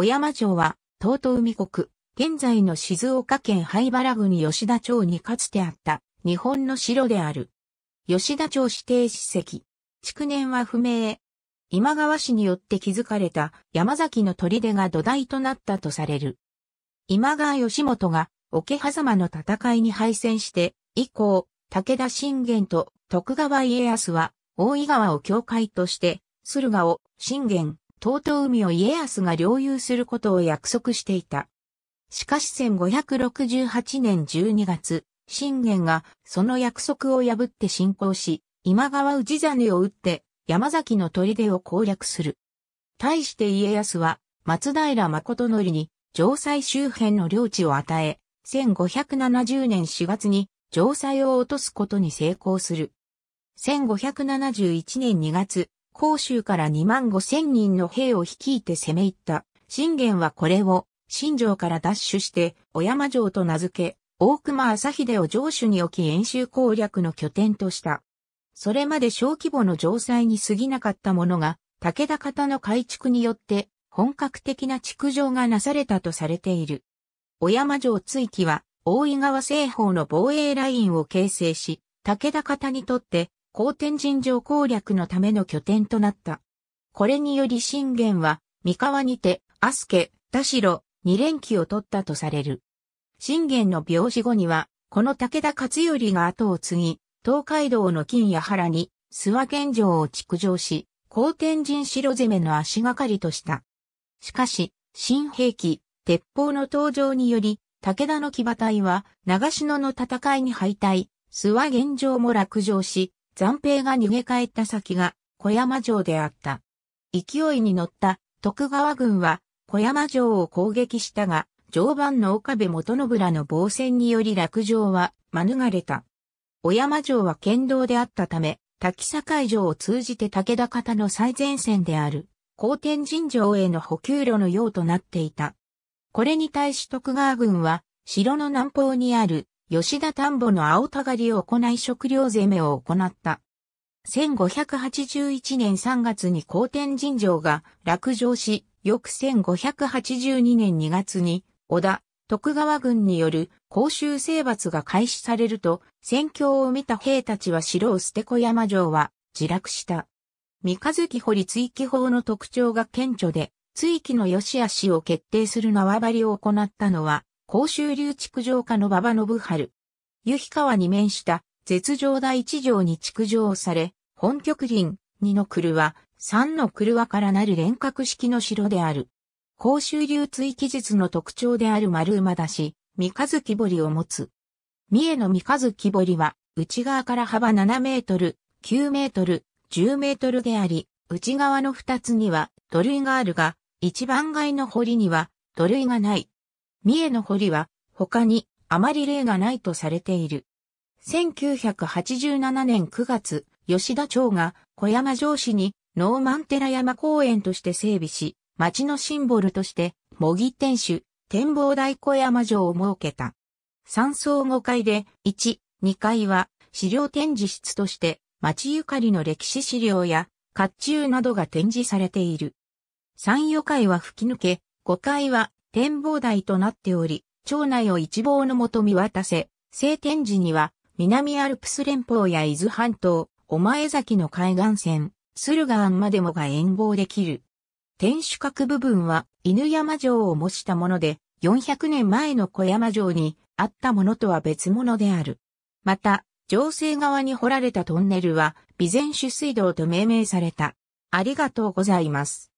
小山町は、東都海国、現在の静岡県灰原郡吉田町にかつてあった日本の城である。吉田町指定史跡。築年は不明。今川氏によって築かれた山崎の砦が土台となったとされる。今川義元が桶狭間の戦いに敗戦して以降、武田信玄と徳川家康は大井川を境界として、駿河を信玄、東海を家康が領有することを約束していた。しかし1568年12月、信玄がその約束を破って侵攻し、今川氏真を撃って山崎の砦を攻略する。対して家康は松平誠則に城西周辺の領地を与え、1570年4月に城西を落とすことに成功する。1571年2月、甲州から2万5千人の兵を率いて攻め入った。信玄はこれを、新城から奪取して、小山城と名付け、大熊朝秀を城主に置き演習攻略の拠点とした。それまで小規模の城塞に過ぎなかったものが、武田方の改築によって、本格的な築城がなされたとされている。小山城追記は、大井川西方の防衛ラインを形成し、武田方にとって高天神城攻略のための拠点となった。これにより信玄は、三河にて、アスケ、田代、二連旗を取ったとされる。信玄の病死後には、この武田勝頼が後を継ぎ、東海道の金や原に、諏訪玄城を築城し、高天神城攻めの足がかりとした。しかし、新兵器、鉄砲の登場により、武田の騎馬隊は、長篠の戦いに敗退、諏訪玄城も落城し、残兵が逃げ帰った先が小山城であった。勢いに乗った徳川軍は小山城を攻撃したが、常磐の岡部元信らの防戦により落城は免れた。小山城は剣道であったため、滝境城を通じて武田方の最前線である、高天神城への補給路のようとなっていた。これに対し徳川軍は、城の南方にある吉田田んぼの青たがりを行い食料攻めを行った。1581年3月に皇天神城が落城し、翌1582年2月に、織田、徳川軍による公衆征伐が開始されると、戦況を見た兵たちは城を捨て小山城は自落した。三日月堀追記法の特徴が顕著で、追記の良し悪しを決定する縄張りを行ったのは、甲州流築城下の馬場信春。雪川に面した絶城第一条に築城され、本局林、二の車、三の車からなる連角式の城である。甲州流追記術の特徴である丸馬だし、三日月堀を持つ。三重の三日月堀は、内側から幅7メートル、9メートル、10メートルであり、内側の2つには土塁があるが、一番外の堀には土塁がない。三重の堀は他にあまり例がないとされている。1987年9月、吉田町が小山城市にノーマン寺山公園として整備し、町のシンボルとして模擬天守、展望台小山城を設けた。山層5階で1、2階は資料展示室として町ゆかりの歴史資料や甲冑などが展示されている。3、4階は吹き抜け、5階は展望台となっており、町内を一望のもと見渡せ、晴天時には南アルプス連邦や伊豆半島、お前崎の海岸線、駿河湾までもが遠望できる。天守閣部分は犬山城を模したもので、400年前の小山城にあったものとは別物である。また、城西側に掘られたトンネルは備前取水道と命名された。ありがとうございます。